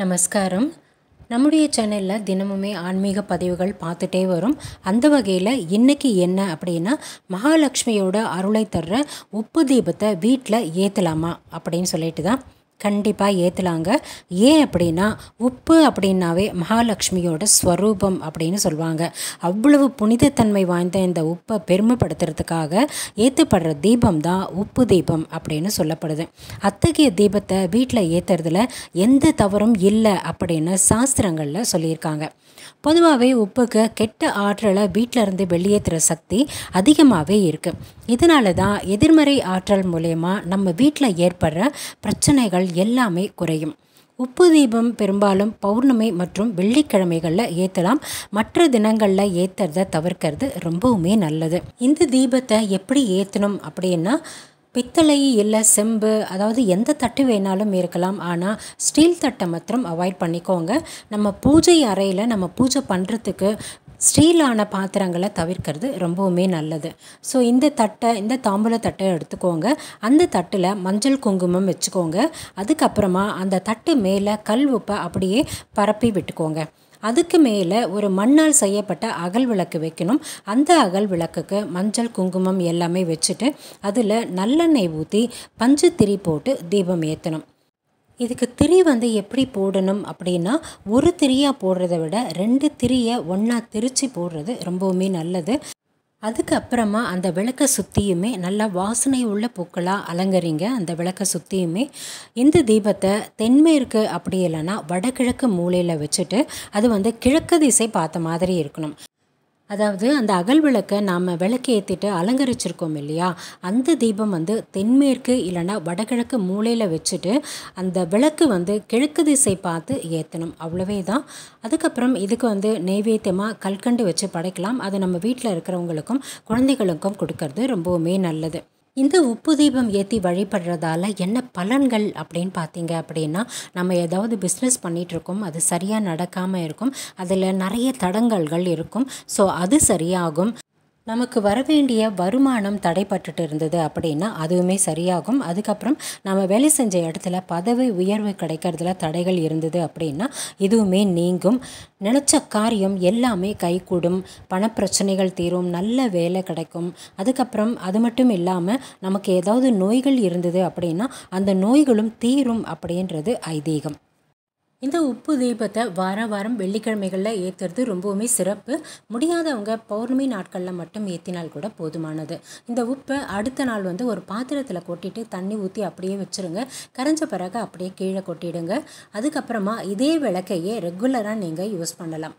நமஸ்காரம் நம்முடைய சேனலில் தினமுமே ஆன்மீக பதிவுகள் பார்த்துட்டே வரும் அந்த வகையில் இன்றைக்கி என்ன அப்படின்னா மகாலட்சுமியோட அருளை தர்ற உப்பு தீபத்தை வீட்டில் ஏற்றலாமா அப்படின்னு சொல்லிட்டு தான் கண்டிப்பாக ஏற்றலாங்க ஏன் அப்படின்னா உப்பு அப்படின்னாவே மகாலட்சுமியோட ஸ்வரூபம் அப்படின்னு சொல்லுவாங்க அவ்வளவு புனிதத்தன்மை வாய்ந்த இந்த உப்பை பெருமைப்படுத்துறதுக்காக ஏற்றப்படுற தீபம் தான் உப்பு தீபம் அப்படின்னு சொல்லப்படுது அத்தகைய தீபத்தை வீட்டில் ஏற்றுறதுல எந்த தவறும் இல்லை அப்படின்னு சாஸ்திரங்களில் சொல்லியிருக்காங்க பொதுவாகவே உப்புக்கு கெட்ட ஆற்றலை வீட்டில் இருந்து வெளியேற்றுற சக்தி அதிகமாகவே இருக்குது இதனால தான் எதிர்மறை ஆற்றல் மூலயமா நம்ம வீட்டில் ஏற்படுற பிரச்சனைகள் எல்லாமே குறையும் உப்பு தீபம் பெரும்பாலும் பௌர்ணமி மற்றும் வெள்ளிக்கிழமைகளில் ஏற்றலாம் மற்ற தினங்களில் ஏற்றுறத தவிர்க்கிறது ரொம்பவுமே நல்லது இந்த தீபத்தை எப்படி ஏற்றணும் அப்படின்னா பித்தளை இல்லை செம்பு அதாவது எந்த தட்டு வேணாலும் இருக்கலாம் ஆனால் ஸ்டீல் தட்டை மாத்திரம் அவாய்ட் பண்ணிக்கோங்க நம்ம பூஜை அறையில் நம்ம பூஜை பண்ணுறதுக்கு ஸ்டீலான பாத்திரங்களை தவிர்க்கிறது ரொம்பவுமே நல்லது ஸோ இந்த தட்டை இந்த தாம்பூல தட்டை எடுத்துக்கோங்க அந்த தட்டில் மஞ்சள் குங்குமம் வச்சுக்கோங்க அதுக்கப்புறமா அந்த தட்டு மேலே கல் உப்பை அப்படியே பரப்பி விட்டுக்கோங்க அதுக்கு மேலே ஒரு மண்ணால் செய்யப்பட்ட அகல் விளக்கு வைக்கணும் அந்த அகல் விளக்குக்கு மஞ்சள் குங்குமம் எல்லாமே வச்சுட்டு அதில் நல்லெண்ணெய் ஊற்றி பஞ்சு திரி போட்டு தீபம் ஏற்றணும் இதுக்கு திரி வந்து எப்படி போடணும் அப்படின்னா ஒரு திரியாக போடுறத விட ரெண்டு திரியை ஒன்றா திரித்து போடுறது ரொம்பவுமே நல்லது அதுக்கப்புறமா அந்த விளக்கை சுற்றியுமே நல்லா வாசனை உள்ள பூக்களாக அலங்கரிங்க அந்த விளக்கை சுற்றியுமே இந்த தீபத்தை தென்மேற்கு அப்படி இல்லைன்னா வடகிழக்கு மூலையில் வச்சுட்டு அது வந்து கிழக்கு திசை பார்த்த மாதிரி இருக்கணும் அதாவது அந்த அகல் விளக்கை நாம் விளக்கு ஏற்றிட்டு அலங்கரிச்சிருக்கோம் இல்லையா அந்த தீபம் வந்து தென்மேற்கு இல்லைனா வடகிழக்கு மூலையில் வச்சுட்டு அந்த விளக்கு வந்து கிழக்கு திசை பார்த்து ஏற்றணும் அவ்வளவே தான் அதுக்கப்புறம் இதுக்கு வந்து நெய்வேத்தியமாக கல்கண்டு வச்சு படைக்கலாம் அது நம்ம வீட்டில் இருக்கிறவங்களுக்கும் குழந்தைகளுக்கும் கொடுக்கறது ரொம்பவுமே நல்லது இந்த உப்பு தீபம் ஏற்றி வழிபடுறதால என்ன பலன்கள் அப்படின்னு பார்த்தீங்க அப்படின்னா நம்ம ஏதாவது பிஸ்னஸ் பண்ணிகிட்ருக்கோம் அது சரியாக நடக்காமல் இருக்கும் அதில் நிறைய தடங்கல்கள் இருக்கும் ஸோ அது சரியாகும் நமக்கு வரவேண்டிய வருமானம் தடைப்பட்டுட்டு இருந்தது அப்படின்னா அதுவுமே சரியாகும் அதுக்கப்புறம் நம்ம வேலை செஞ்ச இடத்துல பதவி உயர்வு கிடைக்கிறதுல தடைகள் இருந்தது அப்படின்னா இதுவுமே நீங்கும் நினச்ச காரியம் எல்லாமே கைகூடும் பணப்பிரச்சனைகள் தீரும் நல்ல வேலை கிடைக்கும் அதுக்கப்புறம் அது மட்டும் இல்லாமல் நமக்கு ஏதாவது நோய்கள் இருந்தது அப்படின்னா அந்த நோய்களும் தீரும் அப்படின்றது ஐதீகம் இந்த உப்பு தீபத்தை வார வாரம் வெள்ளிக்கிழமைகளில் ஏற்றுறது ரொம்பவுமே சிறப்பு முடியாதவங்க பௌர்ணமி நாட்களில் மட்டும் ஏற்றினால் கூட போதுமானது இந்த உப்பை அடுத்த நாள் வந்து ஒரு பாத்திரத்தில் கொட்டிட்டு தண்ணி ஊற்றி அப்படியே வச்சுருங்க கரைஞ்ச பிறகு அப்படியே கீழே கொட்டிடுங்க அதுக்கப்புறமா இதே விளக்கையே ரெகுலராக நீங்கள் யூஸ் பண்ணலாம்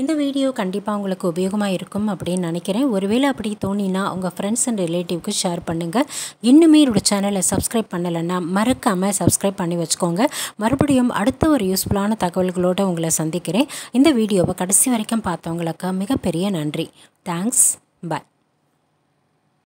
இந்த வீடியோ கண்டிப்பாக உங்களுக்கு உபயோகமாக இருக்கும் அப்படின்னு நினைக்கிறேன் ஒருவேளை அப்படி தோணினா உங்கள் ஃப்ரெண்ட்ஸ் அண்ட் ரிலேட்டிவ்க்கு ஷேர் பண்ணுங்கள் இன்னுமே என்னோடய சேனலை சப்ஸ்கிரைப் பண்ணலைன்னா மறக்காமல் சப்ஸ்கிரைப் பண்ணி வச்சுக்கோங்க மறுபடியும் அடுத்த ஒரு யூஸ்ஃபுல்லான தகவல்களோடு உங்களை சந்திக்கிறேன் இந்த வீடியோவை கடைசி வரைக்கும் பார்த்தவங்களுக்கு மிகப்பெரிய நன்றி தேங்க்ஸ் பாய்